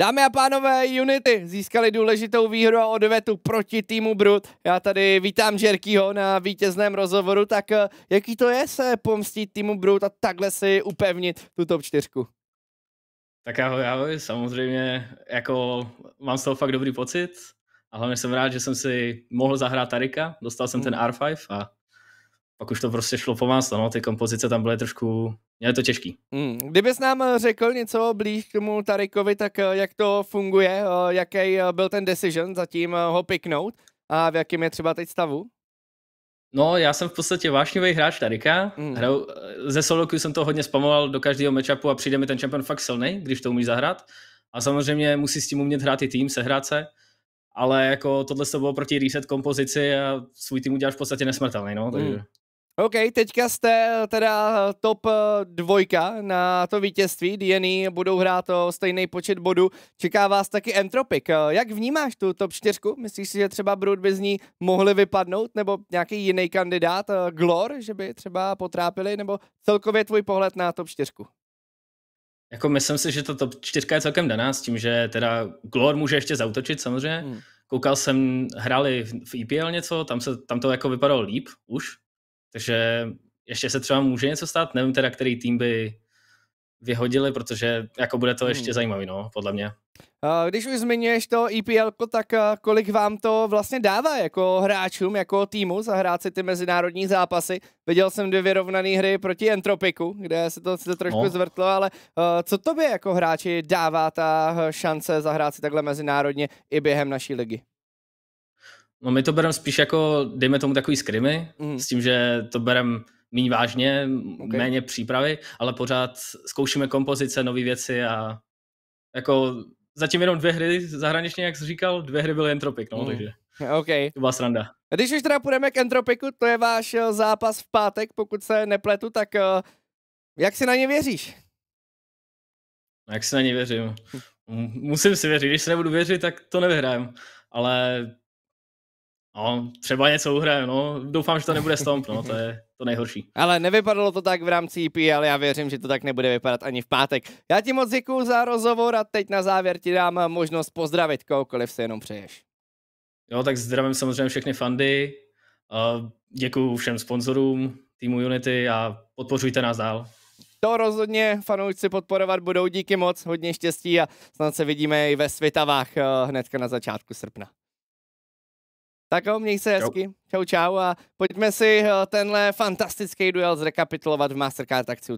Dámy a pánové, Unity získali důležitou výhru a odvetu proti týmu Brut. Já tady vítám Žerkýho na vítězném rozhovoru, tak eh, jaký to je se pomstit týmu Brut a takhle si upevnit tu top 4? Tak ahoj, ahoj, samozřejmě jako mám z toho fakt dobrý pocit a hlavně jsem rád, že jsem si mohl zahrát Tarika, dostal jsem mm. ten R5 a pak už to prostě šlo po vás, no, ty kompozice tam byly trošku, je to těžký. Kdyby hmm. Kdybys nám eh, řekl něco blíž k tomu Tarikovi, tak eh, jak to funguje, eh, jaký byl ten decision zatím ho piknout a v jakém je třeba teď stavu? No, já jsem v podstatě vášnivý hráč Tarika. Hmm. Hraju, ze soloku jsem to hodně spamoval do každého matchupu a přijde mi ten champion fakt silný, když to umí zahrát. A samozřejmě musí s tím umět hrát i tým, sehrát se. Ale jako tohle se bylo proti reset kompozici a svůj tým uděláš v podstatě nesmrtelný, no. Takže... Hmm. OK, teďka jste eh, teda eh, top eh, dvojka na to vítězství. DNA e budou hrát o stejný počet bodů. Čeká vás taky Entropic. Jak vnímáš tu top čtyřku? Myslíš si, že třeba Brood by z ní mohli vypadnout? Nebo nějaký jiný kandidát, Glor, že by třeba potrápili? Nebo celkově tvůj pohled na top čtyřku? Jako myslím si, že ta top čtyřka je celkem daná s tím, že teda Glor může ještě zautočit samozřejmě. Hmm. Koukal jsem, hráli v EPL něco, tam, se, tam to jako vypadalo líp už, takže ještě se třeba může něco stát, nevím teda, který tým by vyhodili, protože jako bude to ještě hmm. zajímavý, no, podle mě. Když už zmiňuješ to EPL, tak kolik vám to vlastně dává jako hráčům, jako týmu zahrát si ty mezinárodní zápasy? Viděl jsem dvě vyrovnané hry proti Entropiku, kde se to, se to trošku no. zvrtlo, ale co tobě jako hráči dává ta šance zahrát si takhle mezinárodně i během naší ligy? No my to bereme spíš jako, dejme tomu takový skrimy, mm. s tím, že to bereme méně vážně, okay. méně přípravy, ale pořád zkoušíme kompozice, nové věci a jako zatím jenom dvě hry zahraničně, jak jsi říkal, dvě hry byly Entropic, no, mm. takže okay. to byla sranda. Když už teda půjdeme k Entropiku, to je váš eh, zápas v pátek, pokud se nepletu, tak eh, jak si na ně věříš? No, jak si na ně věřím? Hm. Musím si věřit, když se nebudu věřit, tak to nevyhrajem. Ale No, třeba něco uhraje, no. Doufám, že to nebude stomp, no, to je to nejhorší. Ale nevypadalo to tak v rámci EP, ale já věřím, že to tak nebude vypadat ani v pátek. Já ti moc děkuju za rozhovor a teď na závěr ti dám možnost pozdravit kohokoliv se jenom přeješ. Jo, tak zdravím samozřejmě všechny fandy, děkuju všem sponzorům týmu Unity a podpořujte nás dál. To rozhodně fanoušci podporovat budou, díky moc, hodně štěstí a snad se vidíme i ve Svitavách eh, hnedka na začátku srpna. Tak jo, měj se čau. hezky. Čau, čau a pojďme si eh, tenhle fantastický duel zrekapitulovat v Mastercard akci